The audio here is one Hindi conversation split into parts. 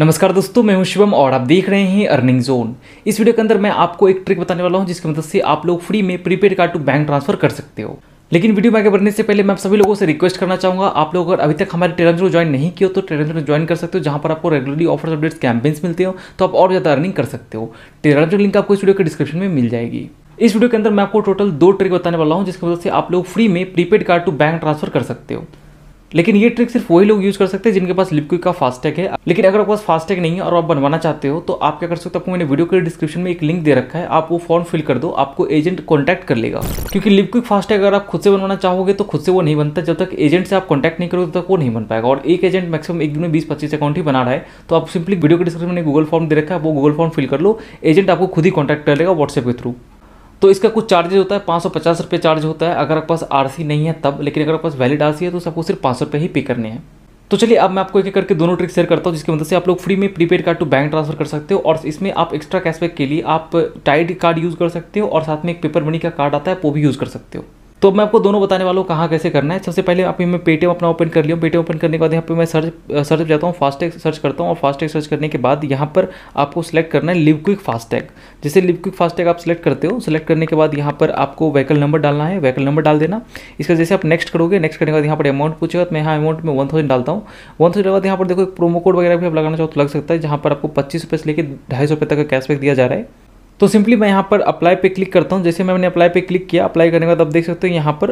नमस्कार दोस्तों मैं हूं शिवम और आप देख रहे हैं अर्निंग जोन इस वीडियो के अंदर मैं आपको एक ट्रिक बताने वाला हूं जिसकी मदद से आप लोग फ्री में prepaid card to bank transfer कर सकते हो लेकिन वीडियो में आगे बढ़ने से पहले मैं आप सभी लोगों से रिक्वेस्ट करना चाहूंगा आप लोग अगर अभी तक हमारे टेलेंजर जो ज्वाइन नहीं किया तो टेलेंजर में ज्वाइन कर सकते हो जहां पर आपको रेगुलरली ऑफर्स अपडेट्स कैंपेन्स मिलते हो तो आप और ज़्यादा अर्निंग कर सकते हो टेलेंजर लिंक आपको इस वीडियो के डिस्क्रिप्शन में मिल जाएगी इस वीडियो के अंदर मैं आपको टोटल दो ट्रिक बताने वाला हूँ जिसकी मदद से आप लोग फ्री में prepaid card to bank transfer कर सकते हो लेकिन ये ट्रिक सिर्फ वही लोग यूज कर सकते हैं जिनके पास लिपक्विक का फास्टैग है लेकिन अगर आपके पास फास्टैग नहीं है और आप बनवाना चाहते हो तो आप क्या कर सकते हो आपको मैंने वीडियो के डिस्क्रिप्शन में एक लिंक दे रखा है आप वो फॉर्म फिल कर दो आपको एजेंट कॉन्टैक्ट कर लेगा क्योंकि लिपक्विक फास्टैग अगर आप खुद से बनवाना चाहोगे तो खुद से वो नहीं बनता जब तक एजेंट से आप कॉन्टैक्ट नहीं करोगे तब तक वो नहीं बन पाएगा और एक एजेंट मैक्सिमम एक दिन में बीस पच्चीस अकाउंट ही बना रहा है तो आप सिंपली वीडियो के डिस्क्रिप्शन में गूगल फॉर्म दे रखा है वो गूगल फॉर्म फिल कर लो एजेंट आपको खुद ही कॉन्टैक्ट कर लेगा व्हाट्सएप के थ्रू तो इसका कुछ चार्जेज होता है पाँच सौ पचास रुपये चार्ज होता है अगर आपके पास आर नहीं है तब लेकिन अगर आपके पास वैलिड आर है तो आपको सिर्फ पाँच सौ रुपये ही पे करने हैं तो चलिए अब मैं आपको एक एक करके दोनों ट्रिक शेयर करता हूँ जिसकी मदद से आप लोग फ्री में prepaid card to bank transfer कर सकते हो और इसमें आप एक्स्ट्रा कैशबैक के लिए आप टाइड कार्ड यूज़ कर सकते हो और साथ में एक पेपर मनी का कार्ड आता है वो भी यूज़ कर सकते हो तो मैं आपको दोनों बताने वाला हूँ कहाँ कैसे करना है सबसे पहले आप मैं पेटीएम अपना ओपन कर लिया पेटीएम ओपन करने के बाद यहाँ पे मैं सर्च सर्च जाता हूँ फास्टैग सर्च करता हूँ और फास्टैग सर्च करने के बाद यहाँ पर आपको सेलेक्ट करना है लिव क्विक फास्टैग जैसे लिव क्विक फास्टैग आप सेलेक्ट करते हो सेलेक्ट करने के बाद यहाँ पर आपको व्हीकल नंबर डालना है व्हीकल नंबर डाल देना इसका जैसे आप नेक्स्ट करोगे नेक्स्ट करने के बाद यहाँ पर अमाउंट पूछेगा तो मैं यहाँ अमाउंट में वन थाउजेंड डालता हूँ वन थाउजेंड के बाद यहाँ पर देखो एक प्रोमो कोड वगैरह भी आप लगाना चाहो तो लग सकता है जहाँ पर आपको पच्चीस रुपये से लेकर ढाई सौ रुपये तक का कैशबैक दिया जा रहा है तो सिंपली मैं यहाँ पर अप्लाई पे क्लिक करता हूँ जैसे मैंने अप्लाई पे क्लिक किया अप्लाई करने के बाद आप देख सकते हो यहाँ पर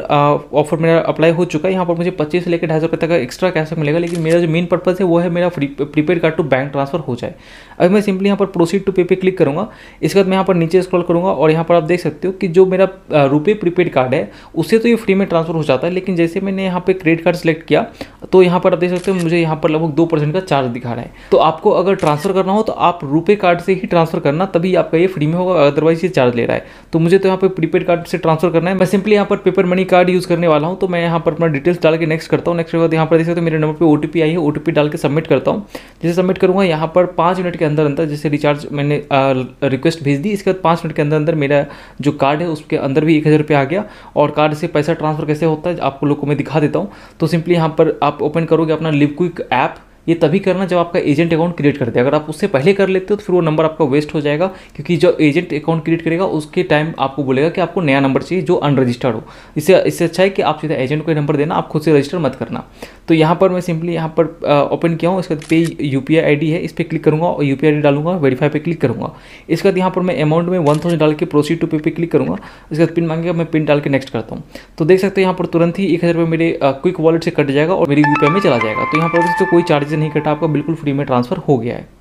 ऑफर मेरा अप्लाई हो चुका है यहाँ पर मुझे पच्चीस से लेकर ढाई सौ रुपये तक का एक्स्ट्रा कैसा मिलेगा लेकिन मेरा जो मेन पर्पज़ है वो है मेरा prepaid card to bank transfer हो जाए अभी मैं सिंपली यहाँ पर प्रोसीड टू पे पे क्लिक करूँगा इसके बाद मैं यहाँ पर नीचे स्क्रॉल करूँगा और यहाँ पर आप देख सकते हो कि जो मेरा रुपये प्रीपेड कार्ड है उससे तो ये फ्री में ट्रांसफर हो जाता है लेकिन जैसे मैंने यहाँ पर क्रेडिट कार्ड सेलेक्ट किया तो यहाँ पर आप देख सकते हो मुझे यहाँ पर लगभग दो परसेंट का चार्ज दिखा रहा है तो आपको अगर ट्रांसफर करना हो तो आप रुपये कार्ड से ही ट्रांसफर करना तभी आपका ये फ्री में होगा अदरवाइज ये चार्ज ले रहा है तो मुझे तो यहाँ पर प्रीपेड कार्ड से ट्रांसफर करना है मैं सिंपली यहाँ पर पेपर मनी कार्ड यूज़ करने वाला हूँ तो मैं यहाँ पर अपना डिटेल्स डाल के नेक्स्ट करता हूँ नेक्स्ट के बाद यहाँ पर देख सकते हो मेरे नंबर पर ओ आई है ओ डाल के सबमिट करता हूँ जैसे सबमिट करूँगा यहाँ पर पाँच मिनट के अंदर अंदर जैसे रिचार्ज मैंने रिक्वेस्ट भेज दी इसके बाद पाँच मिनट के अंदर अंदर मेरा जो कार्ड है उसके अंदर भी एक हज़ार रुपये आ गया और कार्ड से पैसा ट्रांसफर कैसे होता है आपको लोग को मैं दिखा देता हूँ तो सिंपली यहाँ पर आप ओपन करोगे अपना लिव क्विक ऐप ये तभी करना जब आपका एजेंट अकाउंट क्रिएट करते हैं अगर आप उससे पहले कर लेते हो तो फिर वो नंबर आपका वेस्ट हो जाएगा क्योंकि जो एजेंट अकाउंट क्रिएट करेगा उसके टाइम आपको बोलेगा कि आपको नया नंबर चाहिए जो अनरजिस्टर्ड हो इससे इससे अच्छा है कि आप सीधा एजेंट को नंबर देना आप खुद से रजिस्टर मत करना तो यहाँ पर मैं सिंपली यहाँ पर ओपन किया हूँ इसके बाद पे यू पी है इस पर क्लिक करूँगा और यू पी डालूंगा वेरीफाई पर क्लिक करूँगा इसके बाद यहाँ पर मैं अमाउंट में वन थाउजेंड डाल के प्रोसीड टू पे पे क्लिक करूँगा इसके बाद पिन मांगेगा मैं पिन डाल के नेक्स्ट करता हूँ तो देख सकते हैं यहाँ पर तुरंत ही एक हज़ार रुपये मेरे क्विक वॉलेट से कट जाएगा और मेरी यू में चला जाएगा तो यहाँ पर तो कोई चार्जेस से नहीं कटा आपका बिल्कुल फ्री में ट्रांसफ़र हो गया है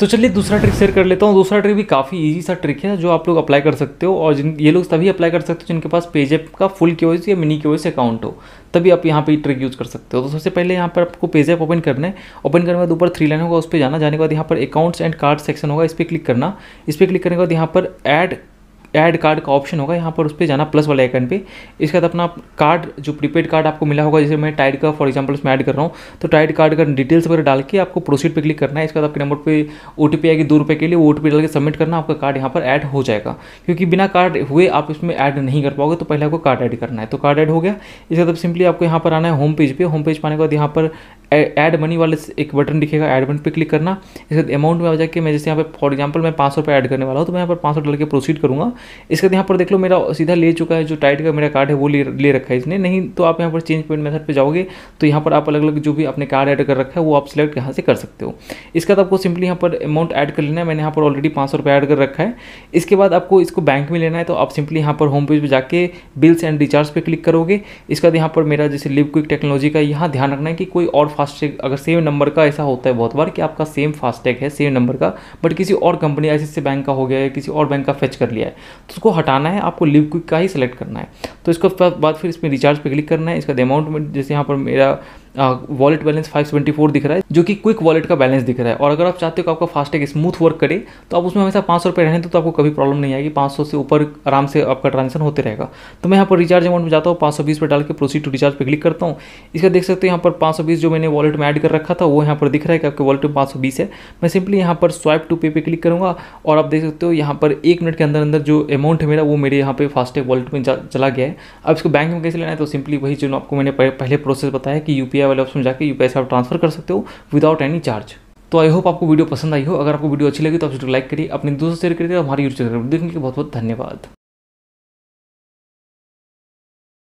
तो चलिए दूसरा ट्रिक शेयर कर लेता हूँ दूसरा ट्रिक भी काफ़ी ईजी सा ट्रिक है जो आप लोग अप्लाई कर सकते हो और जिन ये लोग तभी अप्लाई कर सकते हो जिनके पास पेजेप का फुल के या मिनी के अकाउंट हो तभी आप यहाँ पे ट्रिक यूज़ कर सकते हो तो सबसे पहले यहाँ पर आपको पेजेप ओपन करना है ओपन करने के बाद ऊपर थ्री लाइन होगा उस पर जाना जाने के बाद यहाँ पर अकाउंट्स एंड कार्ड सेक्शन होगा इस पर क्लिक करना इस पर क्लिक करने के बाद यहाँ पर एड ऐड कार्ड का ऑप्शन होगा यहाँ पर उस पर जाना प्लस वाले आइकन पे इसके बाद अपना कार्ड जो प्रीपेड कार्ड आपको मिला होगा जैसे मैं टाइड का फॉर एग्जांपल उसमें ऐड कर रहा हूँ तो टाइड कार्ड का डिटेल्स वगैरह डाल के आपको प्रोसीड पे क्लिक करना है इसके बाद आपके नंबर पर ओ आएगी दो रुपये के लिए ओ डाल के सबमिट करना आपका कार्ड यहाँ पर ऐड हो जाएगा क्योंकि बिना कार्ड हुए आप इसमें ऐड नहीं कर पाओगे तो पहले आपको कार्ड ऐड करना है तो कार्ड ऐड हो गया इसके बाद सिंपली आपको यहाँ पर आना है होम पेज पर होम पेज पर आने के बाद यहाँ पर ऐड मनी वाले एक बटन दिखेगा ऐड बटन पे क्लिक करना इसके बाद अमाउंट में आ जाके मैं जैसे यहाँ पे फॉर एग्जांपल मैं पाँच सौ रुपये ऐड करने वाला हूँ तो मैं यहाँ पर पाँच सौ डाल के प्रोसीड करूँगा इसके बाद यहाँ पर देख लो मेरा सीधा ले चुका है जो टाइट का मेरा कार्ड है वो ले ले रखा है इसने नहीं तो आप यहाँ पर चेंज पेमेंट मेथड पर जाओगे तो यहाँ पर आप अलग अलग जो भी अपने कार्ड ऐड कर रखा है वो आप सिलेक्ट यहाँ से कर सकते हो इसके बाद आपको सिंपली यहाँ पर अमाउंट ऐड कर लेना है मैंने यहाँ पर ऑलरेडी पाँच सौ ऐड कर रखा है इसके बाद आपको इसको बैंक में लेना है तो आप सिंपली यहाँ पर होम पेज पर जाकर बिल्स एंड रिचार्ज पर क्लिक करोगे इसके बाद यहाँ पर मेरा जैसे लिव क्विक टेक्नोलॉजी का यहाँ ध्यान रखना है कि कोई और फास्टैग अगर सेम नंबर का ऐसा होता है बहुत बार कि आपका सेम फास्टैग है सेम नंबर का बट किसी और कंपनी आई बैंक का हो गया है किसी और बैंक का फेच कर लिया है तो उसको हटाना है आपको लिव क्विक का ही सिलेक्ट करना है तो इसको बाद फिर इसमें रिचार्ज पर क्लिक करना है इसका अमाउंट जैसे यहाँ पर मेरा वॉलेट बैलेंस 574 दिख रहा है जो कि क्विक वॉलेट का बैलेंस दिख रहा है और अगर आप चाहते हो कि आपका फास्टैग स्मूथ वर्क करे तो आप उसमें हमेशा पाँच सौ रुपये रहने तो, तो आपको कभी प्रॉब्लम नहीं आएगी पाँच सौ से ऊपर आराम से आपका ट्रांजेक्शन होते रहेगा तो मैं यहाँ पर रिचार्ज अमाउंट में जाता हूँ पाँच सौ बीस पर डाल के प्रोसीड टू रिचार्ज पर क्लिक करता हूँ इसका देख सकते हो यहाँ पर पाँच सौ बीस जो मैंने वॉलेट में एड कर रखा था वो यहाँ पर दिख रहा है कि आपके वॉलेट में पाँच सौ बीस है मैं सिंपली यहाँ पर स्वाइप टू पे पे क्लिक करूँगा और आप देख सकते हो यहाँ पर एक मिनट के अंदर अंदर जो अमाउंट है मेरा वो मेरे यहाँ पर फास्टैग वॉलेट में चला गया है अब इसको बैंक में कैसे लेना है तो सिंपली वही जो आपको मैंने पहले प्रोसेस बताया कि यू इंडिया वाले ऑप्शन में जाकर यू आप ट्रांसफर कर सकते हो विदाउट एनी चार्ज तो आई होप आपको वीडियो पसंद आई हो अगर आपको वीडियो अच्छी लगी तो आप जरूर लाइक करिए अपने दोस्तों शेयर करिए हमारे यूट्यूब चैनल देखने के बहुत बहुत धन्यवाद